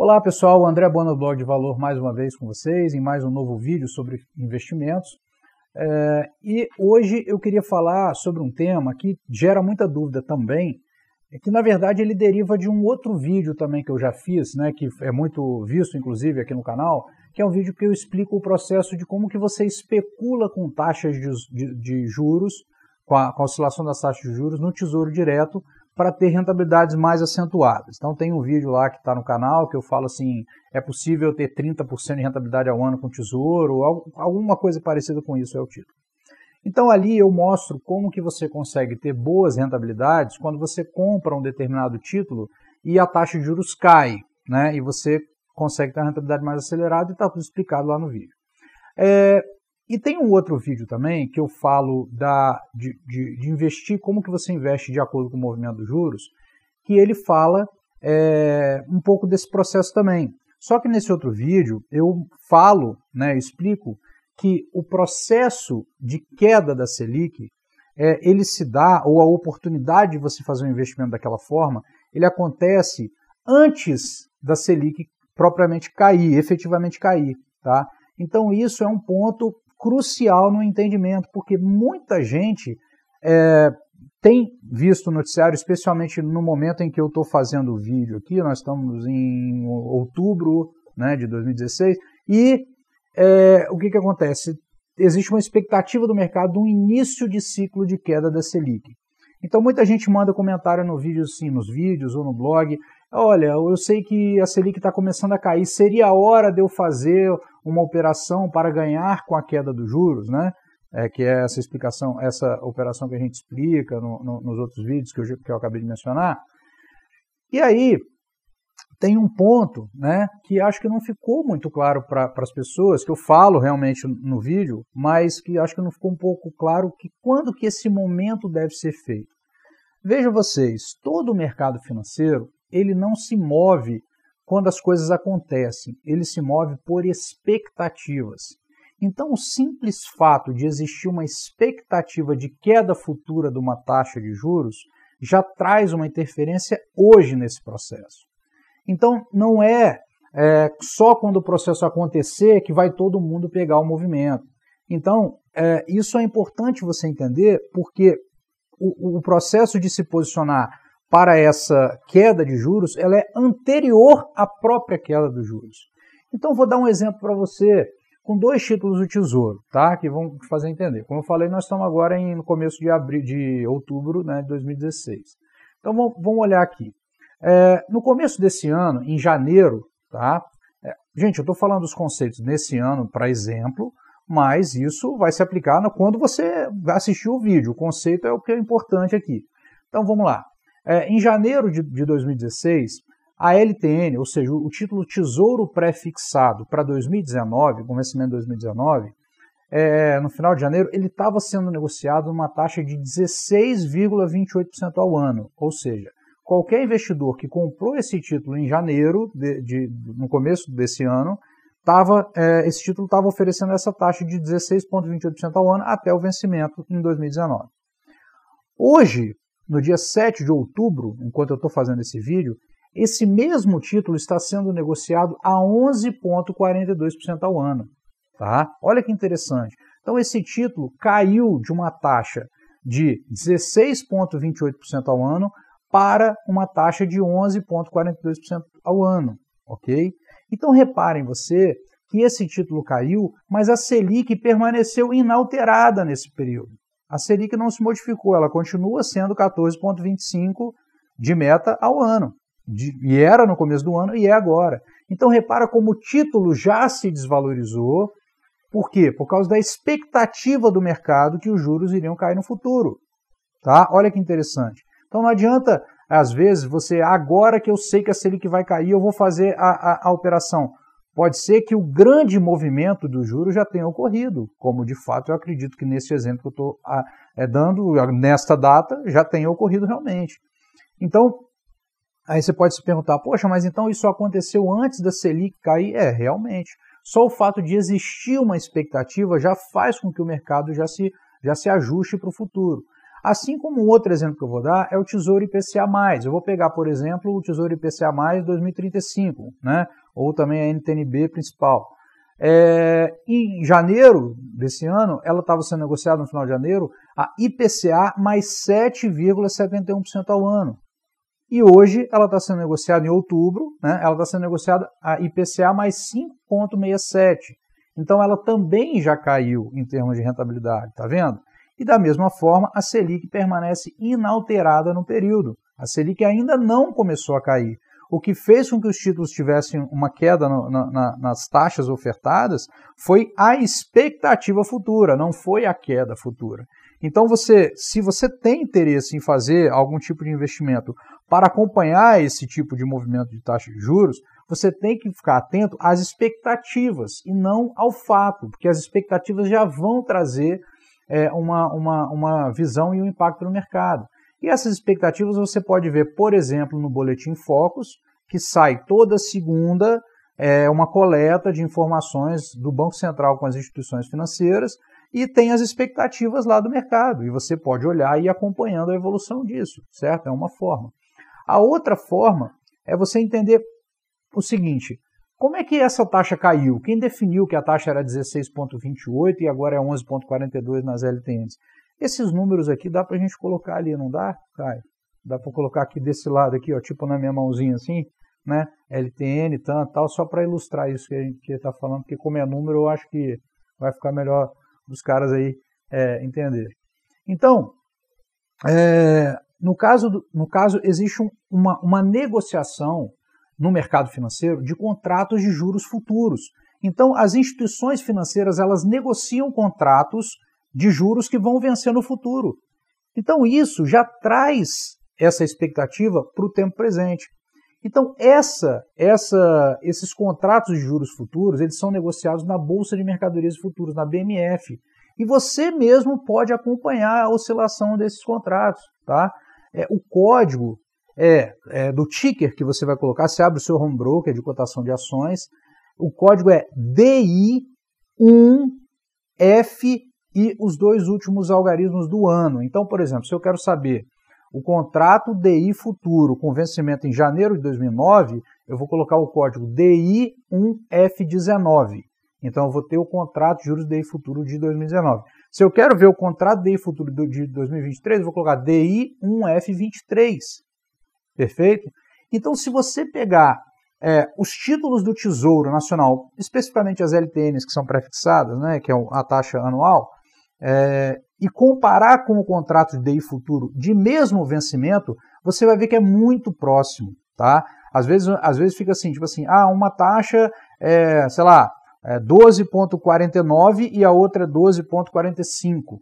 Olá pessoal, André Bono do Blog de Valor mais uma vez com vocês em mais um novo vídeo sobre investimentos. É, e hoje eu queria falar sobre um tema que gera muita dúvida também, é que na verdade ele deriva de um outro vídeo também que eu já fiz, né, que é muito visto inclusive aqui no canal, que é um vídeo que eu explico o processo de como que você especula com taxas de, de, de juros, com a, com a oscilação das taxas de juros no Tesouro Direto, para ter rentabilidades mais acentuadas. Então tem um vídeo lá que está no canal que eu falo assim, é possível ter 30% de rentabilidade ao ano com tesouro, alguma coisa parecida com isso é o título. Então ali eu mostro como que você consegue ter boas rentabilidades quando você compra um determinado título e a taxa de juros cai, né? E você consegue ter uma rentabilidade mais acelerada e está tudo explicado lá no vídeo. É, e tem um outro vídeo também que eu falo da, de, de, de, investir, como que você investe de acordo com o movimento dos juros, que ele fala é, um pouco desse processo também. Só que nesse outro vídeo eu falo, né, explico que o processo de queda da Selic, é, ele se dá, ou a oportunidade de você fazer um investimento daquela forma, ele acontece antes da Selic propriamente cair, efetivamente cair, tá? Então isso é um ponto crucial no entendimento, porque muita gente é, tem visto o noticiário, especialmente no momento em que eu estou fazendo o vídeo aqui, nós estamos em outubro né, de 2016, e é, o que, que acontece? Existe uma expectativa do mercado de um início de ciclo de queda da Selic. Então muita gente manda comentário no vídeo, sim, nos vídeos ou no blog, olha, eu sei que a Selic está começando a cair, seria a hora de eu fazer uma operação para ganhar com a queda dos juros, né? É, que é essa explicação, essa operação que a gente explica no, no, nos outros vídeos que eu, que eu acabei de mencionar. E aí, tem um ponto né, que acho que não ficou muito claro para as pessoas, que eu falo realmente no vídeo, mas que acho que não ficou um pouco claro que quando que esse momento deve ser feito. Vejam vocês, todo o mercado financeiro ele não se move quando as coisas acontecem, ele se move por expectativas. Então, o simples fato de existir uma expectativa de queda futura de uma taxa de juros já traz uma interferência hoje nesse processo. Então, não é, é só quando o processo acontecer que vai todo mundo pegar o movimento. Então, é, isso é importante você entender, porque o, o processo de se posicionar para essa queda de juros, ela é anterior à própria queda dos juros. Então vou dar um exemplo para você com dois títulos do Tesouro, tá? Que vão te fazer entender. Como eu falei, nós estamos agora em, no começo de abril, de outubro, né, de 2016. Então vamos, vamos olhar aqui. É, no começo desse ano, em janeiro, tá? É, gente, eu estou falando dos conceitos nesse ano, para exemplo, mas isso vai se aplicar no, quando você assistir o vídeo. O conceito é o que é importante aqui. Então vamos lá. É, em janeiro de, de 2016, a LTN, ou seja, o título Tesouro Prefixado para 2019, vencimento de 2019, é, no final de janeiro, ele estava sendo negociado numa taxa de 16,28% ao ano. Ou seja, qualquer investidor que comprou esse título em janeiro, de, de, no começo desse ano, tava, é, esse título estava oferecendo essa taxa de 16,28% ao ano até o vencimento em 2019. Hoje, no dia 7 de outubro, enquanto eu estou fazendo esse vídeo, esse mesmo título está sendo negociado a 11,42% ao ano. Tá? Olha que interessante. Então, esse título caiu de uma taxa de 16,28% ao ano para uma taxa de 11,42% ao ano. ok? Então, reparem você que esse título caiu, mas a Selic permaneceu inalterada nesse período. A Selic não se modificou, ela continua sendo 14,25 de meta ao ano. De, e era no começo do ano e é agora. Então repara como o título já se desvalorizou. Por quê? Por causa da expectativa do mercado que os juros iriam cair no futuro. Tá? Olha que interessante. Então não adianta, às vezes, você, agora que eu sei que a Selic vai cair, eu vou fazer a, a, a operação. Pode ser que o grande movimento do juro já tenha ocorrido, como de fato eu acredito que nesse exemplo que eu estou é, dando, nesta data, já tenha ocorrido realmente. Então, aí você pode se perguntar, poxa, mas então isso aconteceu antes da Selic cair? É, realmente. Só o fato de existir uma expectativa já faz com que o mercado já se, já se ajuste para o futuro. Assim como um outro exemplo que eu vou dar é o Tesouro IPCA+. Eu vou pegar, por exemplo, o Tesouro IPCA+, 2035, né? ou também a NTNB principal. É, em janeiro desse ano, ela estava sendo negociada no final de janeiro, a IPCA mais 7,71% ao ano. E hoje ela está sendo negociada em outubro, né, ela está sendo negociada a IPCA mais 5,67%. Então ela também já caiu em termos de rentabilidade, tá vendo? E da mesma forma, a Selic permanece inalterada no período. A Selic ainda não começou a cair. O que fez com que os títulos tivessem uma queda no, na, nas taxas ofertadas foi a expectativa futura, não foi a queda futura. Então, você, se você tem interesse em fazer algum tipo de investimento para acompanhar esse tipo de movimento de taxa de juros, você tem que ficar atento às expectativas e não ao fato, porque as expectativas já vão trazer é, uma, uma, uma visão e um impacto no mercado. E essas expectativas você pode ver, por exemplo, no Boletim Focus, que sai toda segunda, é, uma coleta de informações do Banco Central com as instituições financeiras e tem as expectativas lá do mercado. E você pode olhar e ir acompanhando a evolução disso, certo? É uma forma. A outra forma é você entender o seguinte: como é que essa taxa caiu? Quem definiu que a taxa era 16,28 e agora é 11,42 nas LTNs? Esses números aqui dá para a gente colocar ali, não dá, Cai. Dá para colocar aqui desse lado aqui, ó, tipo na minha mãozinha assim, né? LTN, tal, tal, só para ilustrar isso que a gente está falando, porque como é número, eu acho que vai ficar melhor os caras aí é, Então, é, no, caso, no caso, existe um, uma, uma negociação no mercado financeiro de contratos de juros futuros. Então, as instituições financeiras elas negociam contratos de juros que vão vencer no futuro. Então, isso já traz essa expectativa para o tempo presente. Então, essa, essa, esses contratos de juros futuros, eles são negociados na Bolsa de Mercadorias e Futuros, na BMF. E você mesmo pode acompanhar a oscilação desses contratos, tá? É, o código é, é, do ticker que você vai colocar, você abre o seu home broker de cotação de ações, o código é DI1F e os dois últimos algarismos do ano. Então, por exemplo, se eu quero saber o contrato DI futuro com vencimento em janeiro de 2009, eu vou colocar o código DI1F19. Então, eu vou ter o contrato de juros DI futuro de 2019. Se eu quero ver o contrato DI futuro de 2023, eu vou colocar DI1F23. Perfeito? Então, se você pegar é, os títulos do Tesouro Nacional, especificamente as LTNs que são prefixadas, né, que é a taxa anual, é, e comparar com o contrato de DI futuro de mesmo vencimento, você vai ver que é muito próximo, tá? Às vezes, às vezes fica assim, tipo assim, ah, uma taxa, é, sei lá, é 12.49 e a outra é 12.45,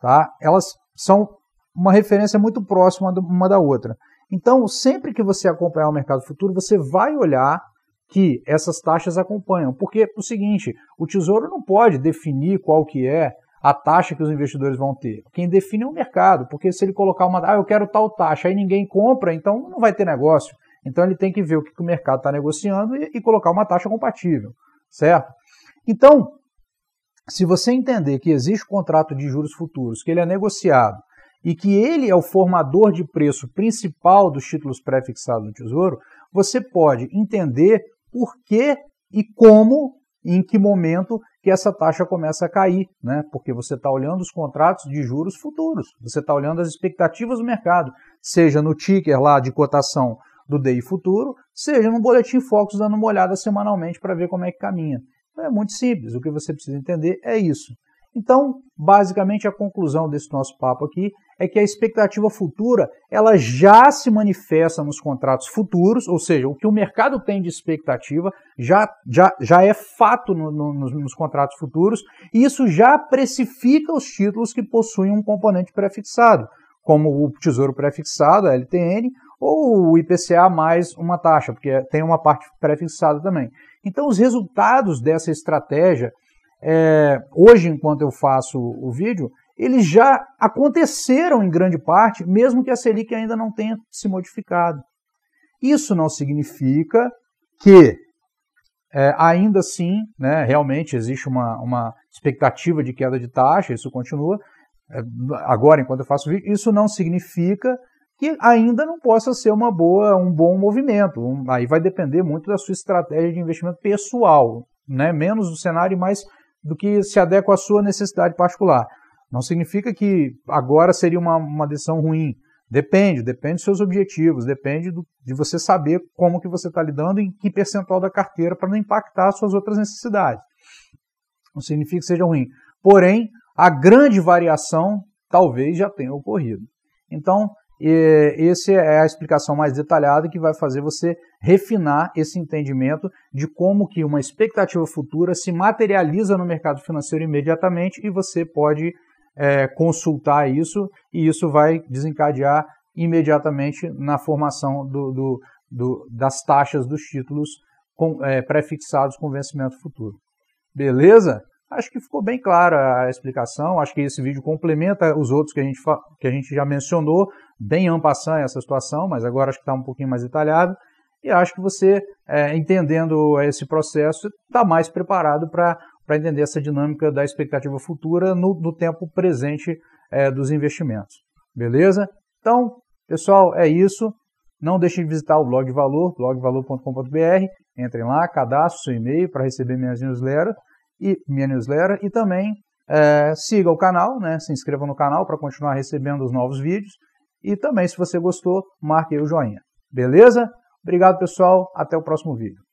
tá? Elas são uma referência muito próxima uma da outra. Então, sempre que você acompanhar o mercado futuro, você vai olhar que essas taxas acompanham. Porque é o seguinte, o Tesouro não pode definir qual que é a taxa que os investidores vão ter. Quem define é o mercado, porque se ele colocar uma, ah, eu quero tal taxa, aí ninguém compra, então não vai ter negócio. Então ele tem que ver o que, o mercado está negociando e, e colocar uma taxa compatível, certo? Então, se você entender que existe contrato de juros futuros, que ele é negociado e que ele é o formador de preço principal dos títulos pré-fixados no Tesouro, você pode entender por que e como e em que momento que essa taxa começa a cair, né? porque você está olhando os contratos de juros futuros, você está olhando as expectativas do mercado, seja no ticker lá de cotação do DI futuro, seja no boletim Focus dando uma olhada semanalmente para ver como é que caminha. Então é muito simples, o que você precisa entender é isso. Então, basicamente a conclusão desse nosso papo aqui é que a expectativa futura, ela já se manifesta nos contratos futuros, ou seja, o que o mercado tem de expectativa já, já, já é fato no, no, nos, nos contratos futuros, e isso já precifica os títulos que possuem um componente prefixado, como o Tesouro Prefixado, a LTN, ou o IPCA mais uma taxa, porque tem uma parte prefixada também. Então, os resultados dessa estratégia é, hoje, enquanto eu faço o vídeo, eles já aconteceram em grande parte, mesmo que a Selic ainda não tenha se modificado. Isso não significa que é, ainda assim, né, realmente existe uma, uma expectativa de queda de taxa, isso continua. É, agora, enquanto eu faço vídeo, isso não significa que ainda não possa ser uma boa, um bom movimento. Um, aí vai depender muito da sua estratégia de investimento pessoal, né, menos do cenário e mais do que se adequa à sua necessidade particular. Não significa que agora seria uma, uma decisão ruim. Depende, depende dos seus objetivos, depende do, de você saber como que você está lidando e em que percentual da carteira para não impactar as suas outras necessidades. Não significa que seja ruim. Porém, a grande variação talvez já tenha ocorrido. Então, e essa é a explicação mais detalhada que vai fazer você refinar esse entendimento de como que uma expectativa futura se materializa no mercado financeiro imediatamente e você pode é, consultar isso e isso vai desencadear imediatamente na formação do, do, do, das taxas dos títulos com, é, pré-fixados com vencimento futuro. Beleza? Acho que ficou bem clara a explicação. Acho que esse vídeo complementa os outros que a gente, que a gente já mencionou, bem ampassando essa situação, mas agora acho que está um pouquinho mais detalhado. E acho que você, é, entendendo esse processo, está mais preparado para entender essa dinâmica da expectativa futura no, no tempo presente é, dos investimentos. Beleza? Então, pessoal, é isso. Não deixe de visitar o blog de valor, blogvalor.com.br. Entrem lá, cadastre seu e-mail para receber minhas newsletters e minha newsletter e também é, siga o canal, né, se inscreva no canal para continuar recebendo os novos vídeos e também se você gostou, marque aí o joinha. Beleza? Obrigado, pessoal. Até o próximo vídeo.